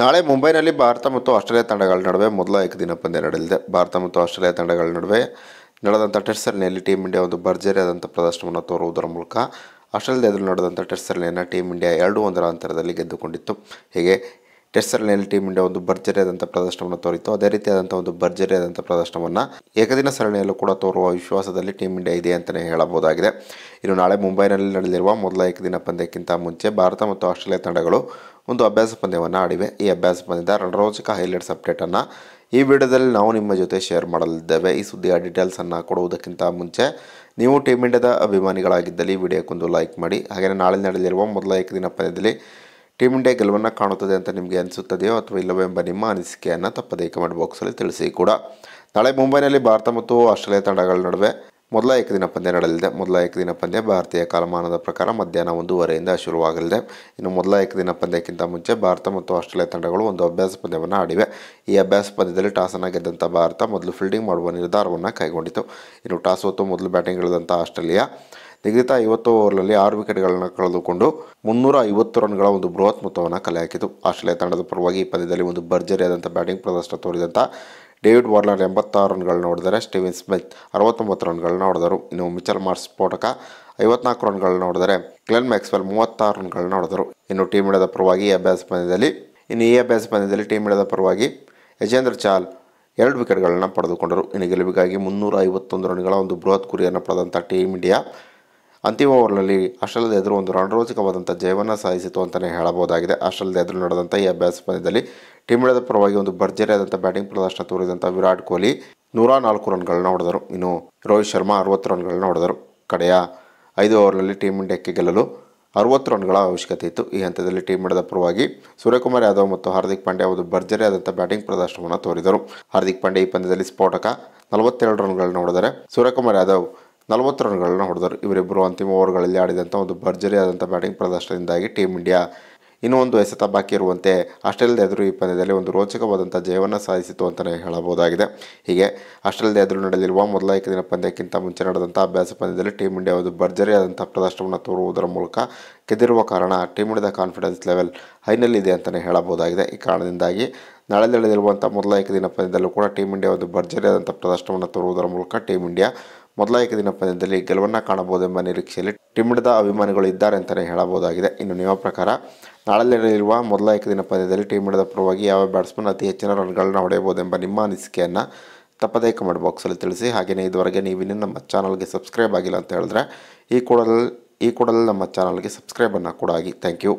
ನಾಳೆ ಮುಂಬೈನಲ್ಲಿ ಭಾರತ ಮತ್ತು ಆಸ್ಟ್ರೇಲಿಯಾ ತಂಡಗಳ ನಡುವೆ ಮೊದಲ ಏಕದಿನ ಪಂದ್ಯ ನಡೆಯಲಿದೆ ಭಾರತ ಮತ್ತು ಆಸ್ಟ್ರೇಲಿಯಾ ತಂಡಗಳ ನಡುವೆ ನಡೆದಂಥ ಟೆಸ್ಟ್ ಸರಣಿಯಲ್ಲಿ ಟೀಮ್ ಇಂಡಿಯಾ ಒಂದು ಭರ್ಜರಿಯಾದಂಥ ಪ್ರದರ್ಶನವನ್ನು ತೋರುವುದರ ಮೂಲಕ ಆಸ್ಟ್ರೇಲಿಯಾದಲ್ಲಿ ನಡೆದಂಥ ಟೆಸ್ಟ್ ಸರಣಿಯನ್ನು ಟೀಮ್ ಇಂಡಿಯಾ ಎರಡು ಒಂದರ ಅಂತರದಲ್ಲಿ ಗೆದ್ದುಕೊಂಡಿತ್ತು ಹೀಗೆ ಟೆಸ್ಟ್ ಸರಣಿಯಲ್ಲಿ ಟೀಮ್ ಇಂಡಿಯಾ ಒಂದು ಭರ್ಜರಿಯಾದಂಥ ಪ್ರದರ್ಶನವನ್ನು ತೋರಿತು ಅದೇ ರೀತಿಯಾದಂಥ ಒಂದು ಭರ್ಜರಿಯಾದಂಥ ಪ್ರದರ್ಶನವನ್ನು ಏಕದಿನ ಸರಣಿಯಲ್ಲೂ ಕೂಡ ತೋರುವ ವಿಶ್ವಾಸದಲ್ಲಿ ಟೀಮ್ ಇಂಡಿಯಾ ಇದೆ ಅಂತಲೇ ಹೇಳಬಹುದಾಗಿದೆ ಇನ್ನು ನಾಳೆ ಮುಂಬೈನಲ್ಲಿ ನಡೆಯಲಿರುವ ಮೊದಲ ಏಕದಿನ ಪಂದ್ಯಕ್ಕಿಂತ ಮುಂಚೆ ಭಾರತ ಮತ್ತು ಆಸ್ಟ್ರೇಲಿಯಾ ತಂಡಗಳು ಒಂದು ಅಭ್ಯಾಸ ಪಂದ್ಯವನ್ನು ಆಡಿವೆ ಈ ಅಭ್ಯಾಸ ಪಂದ್ಯದ ರಣರೋಚಕ ಹೈಲೈಟ್ಸ್ ಅಪ್ಡೇಟನ್ನು ಈ ವಿಡಿಯೋದಲ್ಲಿ ನಾವು ನಿಮ್ಮ ಜೊತೆ ಶೇರ್ ಮಾಡಲಿದ್ದೇವೆ ಈ ಸುದ್ದಿಯ ಡೀಟೇಲ್ಸನ್ನು ಕೊಡುವುದಕ್ಕಿಂತ ಮುಂಚೆ ನೀವು ಟೀಮ್ ಇಂಡಿಯಾದ ಅಭಿಮಾನಿಗಳಾಗಿದ್ದಲ್ಲಿ ಈ ವಿಡಿಯೋಕ್ಕೊಂದು ಲೈಕ್ ಮಾಡಿ ಹಾಗೆಯೇ ನಾಳೆ ನಡೆಯಲಿರುವ ಮೊದಲ ದಿನ ಪಂದ್ಯದಲ್ಲಿ ಟೀಮ್ ಇಂಡಿಯಾ ಗೆಲುವನ್ನು ಕಾಣುತ್ತದೆ ಅಂತ ನಿಮಗೆ ಅನಿಸುತ್ತದೆಯೋ ಅಥವಾ ಇಲ್ಲವೋ ಎಂಬ ನಿಮ್ಮ ಅನಿಸಿಕೆಯನ್ನು ತಪ್ಪದೇ ಕಮೆಂಟ್ ಬಾಕ್ಸಲ್ಲಿ ತಿಳಿಸಿ ಕೂಡ ನಾಳೆ ಮುಂಬೈನಲ್ಲಿ ಭಾರತ ಮತ್ತು ಆಸ್ಟ್ರೇಲಿಯಾ ತಂಡಗಳ ನಡುವೆ ಮೊದಲ ಏಕದಿನ ಪಂದ್ಯ ನಡೆಯಲಿದೆ ಮೊದಲ ಏಕದಿನ ಪಂದ್ಯ ಭಾರತೀಯ ಕಾಲಮಾನದ ಪ್ರಕಾರ ಮಧ್ಯಾಹ್ನ ಒಂದೂವರೆಯಿಂದ ಶುರುವಾಗಲಿದೆ ಇನ್ನು ಮೊದಲ ಏಕದಿನ ಪಂದ್ಯಕ್ಕಿಂತ ಮುಂಚೆ ಭಾರತ ಮತ್ತು ಆಸ್ಟ್ರೇಲಿಯಾ ತಂಡಗಳು ಒಂದು ಅಭ್ಯಾಸ ಪಂದ್ಯವನ್ನು ಆಡಿವೆ ಈ ಅಭ್ಯಾಸ ಪಂದ್ಯದಲ್ಲಿ ಟಾಸನ್ನು ಗೆದ್ದಂಥ ಭಾರತ ಮೊದಲು ಫೀಲ್ಡಿಂಗ್ ಮಾಡುವ ನಿರ್ಧಾರವನ್ನು ಕೈಗೊಂಡಿತು ಇನ್ನು ಟಾಸ್ ಹೊತ್ತು ಮೊದಲು ಬ್ಯಾಟಿಂಗ್ ಇಳಿದಂಥ ಆಸ್ಟ್ರೇಲಿಯಾ ನಿಗದಿತ ಐವತ್ತು ಓವರ್ನಲ್ಲಿ ಆರು ವಿಕೆಟ್ಗಳನ್ನು ಕಳೆದುಕೊಂಡು ಮುನ್ನೂರ ಐವತ್ತು ರನ್ಗಳ ಒಂದು ಬೃಹತ್ ಮೊತ್ತವನ್ನು ಕಲೆ ಹಾಕಿತು ಆಸ್ಟ್ರೇಲಿಯಾ ತಂಡದ ಪರವಾಗಿ ಈ ಪಂದ್ಯದಲ್ಲಿ ಒಂದು ಭರ್ಜರಿಯಾದಂಥ ಬ್ಯಾಟಿಂಗ್ ಪ್ರದರ್ಶನ ತೋರಿದಂಥ ಡೇವಿಡ್ ವಾರ್ನರ್ ಎಂಬತ್ತಾರು ರನ್ಗಳನ್ನ ಹೊಡೆದರೆ ಸ್ಟೀವನ್ ಸ್ಮಿತ್ ಅರವತ್ತೊಂಬತ್ತು ರನ್ಗಳನ್ನ ಹೊಡೆದರು ಇನ್ನು ಮಿಚಲ್ ಮಾರ್ಸ್ ಸ್ಫೋಟಕ ಐವತ್ನಾಲ್ಕು ರನ್ಗಳನ್ನ ಹೊಡೆದರೆ ಗ್ಲೆನ್ ಮ್ಯಾಕ್ಸ್ವೆಲ್ ಮೂವತ್ತಾರು ರನ್ಗಳನ್ನ ಹೊಡೆದರು ಇನ್ನು ಟೀಮ್ ಇಂಡಿಯಾದ ಪರವಾಗಿ ಈ ಅಭ್ಯಾಸ ಪಂದ್ಯದಲ್ಲಿ ಇನ್ನು ಈ ಅಭ್ಯಾಸ ಪಂದ್ಯದಲ್ಲಿ ಟೀಮ್ ಇಂಡಿಯಾದ ಪರವಾಗಿ ಯಜೇಂದ್ರ ಚಾಲ್ ಎರಡು ವಿಕೆಟ್ಗಳನ್ನು ಪಡೆದುಕೊಂಡರು ಇನ್ನು ಗೆಲುವಿಗಾಗಿ ಮುನ್ನೂರ ಐವತ್ತೊಂದು ರನ್ಗಳ ಒಂದು ಬೃಹತ್ ಗುರಿಯನ್ನು ಪಡೆದಂಥ ಟೀಮ್ ಇಂಡಿಯಾ ಅಂತಿಮ ಓವರ್ನಲ್ಲಿ ಆಸ್ಟ್ರೇಲಿಯಾದ ಎದುರು ಒಂದು ರಣರೋಚಕವಾದಂಥ ಜಯವನ್ನು ಸಾಧಿಸಿತು ಅಂತಲೇ ಹೇಳಬಹುದಾಗಿದೆ ಆಸ್ಟ್ರೇಲಿಯಾದ ಎದುರು ನಡೆದಂಥ ಈ ಅಭ್ಯಾಸ ಪಂದ್ಯದಲ್ಲಿ ಟೀಮ್ ಇಂಡಿಯಾದ ಪರವಾಗಿ ಒಂದು ಭರ್ಜರಿಯಾದಂಥ ಬ್ಯಾಟಿಂಗ್ ಪ್ರದರ್ಶನ ತೋರಿದಂಥ ವಿರಾಟ್ ಕೊಹ್ಲಿ ನೂರ ನಾಲ್ಕು ರನ್ಗಳನ್ನ ಹೊಡೆದರು ಇನ್ನು ರೋಹಿತ್ ಶರ್ಮಾ ಅರವತ್ತು ರನ್ಗಳನ್ನ ಹೊಡೆದರು ಕಡೆಯ ಐದು ಓವರ್ನಲ್ಲಿ ಟೀಮ್ ಇಂಡಿಯಾಕ್ಕೆ ಗೆಲ್ಲಲು ಅರವತ್ತು ರನ್ಗಳ ಅವಶ್ಯಕತೆ ಇತ್ತು ಈ ಹಂತದಲ್ಲಿ ಟೀಮ್ ಇಂಡಿಯಾದ ಪರವಾಗಿ ಸೂರ್ಯಕುಮಾರ್ ಯಾದವ್ ಮತ್ತು ಹಾರ್ದಿಕ್ ಪಾಂಡೆ ಅವರು ಭರ್ಜರಿಯಾದಂಥ ಬ್ಯಾಟಿಂಗ್ ಪ್ರದರ್ಶನವನ್ನು ತೋರಿದರು ಹಾರ್ದಿಕ್ ಪಾಂಡೆ ಈ ಪಂದ್ಯದಲ್ಲಿ ಸ್ಫೋಟಕ ನಲವತ್ತೆರಡು ರನ್ಗಳನ್ನು ಹೊಡೆದರೆ ಸೂರ್ಯಕುಮಾರ್ ಯಾದವ್ ನಲವತ್ತು ರನ್ಗಳನ್ನು ಹೊಡೆದರು ಇವರಿಬ್ಬರು ಅಂತಿಮ ಓವರ್ಗಳಲ್ಲಿ ಆಡಿದಂಥ ಒಂದು ಭರ್ಜರಿ ಆದಂಥ ಬ್ಯಾಟಿಂಗ್ ಪ್ರದರ್ಶನದಿಂದಾಗಿ ಟೀಮ್ ಇಂಡಿಯಾ ಇನ್ನೂ ಒಂದು ಎಸೆತ ಬಾಕಿ ಇರುವಂತೆ ಆಸ್ಟ್ರೇಲಿಯಾದ ಎದುರು ಈ ಪಂದ್ಯದಲ್ಲಿ ಒಂದು ರೋಚಕವಾದಂಥ ಜಯವನ್ನು ಸಾಧಿಸಿತು ಅಂತಲೇ ಹೇಳಬಹುದಾಗಿದೆ ಹೀಗೆ ಆಸ್ಟ್ರೇಲಿಯದ ಎದುರು ನಡೆದಿರುವ ಮೊದಲ ಏಕದಿನ ಪಂದ್ಯಕ್ಕಿಂತ ಮುಂಚೆ ನಡೆದಂಥ ಅಭ್ಯಾಸ ಪಂದ್ಯದಲ್ಲಿ ಟೀಮ್ ಇಂಡಿಯಾ ಒಂದು ಭರ್ಜರಿಯಾದಂಥ ಪ್ರದರ್ಶನವನ್ನು ತೋರುವುದರ ಮೂಲಕ ಗೆದ್ದಿರುವ ಕಾರಣ ಟೀಮ್ ಇಂಡಿಯಾದ ಕಾನ್ಫಿಡೆನ್ಸ್ ಲೆವೆಲ್ ಹೈನಲ್ಲಿದೆ ಅಂತಲೇ ಹೇಳಬಹುದಾಗಿದೆ ಈ ಕಾರಣದಿಂದಾಗಿ ನಾಳೆ ನಡೆದಿರುವಂಥ ಮೊದಲ ಏಕದಿನ ಪಂದ್ಯದಲ್ಲೂ ಕೂಡ ಟೀಮ್ ಇಂಡಿಯಾ ಒಂದು ಭರ್ಜರಿಯಾದಂಥ ಪ್ರದರ್ಶನವನ್ನು ತೋರುವುದರ ಮೂಲಕ ಟೀಮ್ ಇಂಡಿಯಾ ಮೊದಲ ದಿನ ಪಂದ್ಯದಲ್ಲಿ ಗೆಲುವನ್ನು ಕಾಣಬಹುದೆಂಬ ನಿರೀಕ್ಷೆಯಲ್ಲಿ ಟಿಮಿಡದ ಅಭಿಮಾನಿಗಳು ಇದ್ದಾರೆ ಅಂತಲೇ ಹೇಳಬಹುದಾಗಿದೆ ಇನ್ನು ನಿಮ್ಮ ಪ್ರಕಾರ ನಾಳೆ ನಡೆಯಲಿರುವ ಮೊದಲ ದಿನ ಪಂದ್ಯದಲ್ಲಿ ಟೀಮ್ ಟಿಮಿಡದ ಪರವಾಗಿ ಯಾವ ಬ್ಯಾಟ್ಸ್ಮನ್ ಅತಿ ಹೆಚ್ಚಿನ ರನ್ಗಳನ್ನು ಹೊಡೆಯಬಹುದೆಂಬ ನಿಮ್ಮ ಅನಿಸಿಕೆಯನ್ನು ತಪ್ಪದೇ ಕಮೆಂಟ್ ಬಾಕ್ಸಲ್ಲಿ ತಿಳಿಸಿ ಹಾಗೆಯೇ ಇದುವರೆಗೆ ನೀವಿನ್ನೂ ನಮ್ಮ ಚಾನಲ್ಗೆ ಸಬ್ಸ್ಕ್ರೈಬ್ ಆಗಿಲ್ಲ ಅಂತ ಹೇಳಿದ್ರೆ ಈ ಕೂಡಲೇ ಈ ಕೂಡಲೇ ನಮ್ಮ ಚಾನಲ್ಗೆ ಸಬ್ಸ್ಕ್ರೈಬನ್ನು ಕೂಡ ಆಗಿ ಥ್ಯಾಂಕ್ ಯು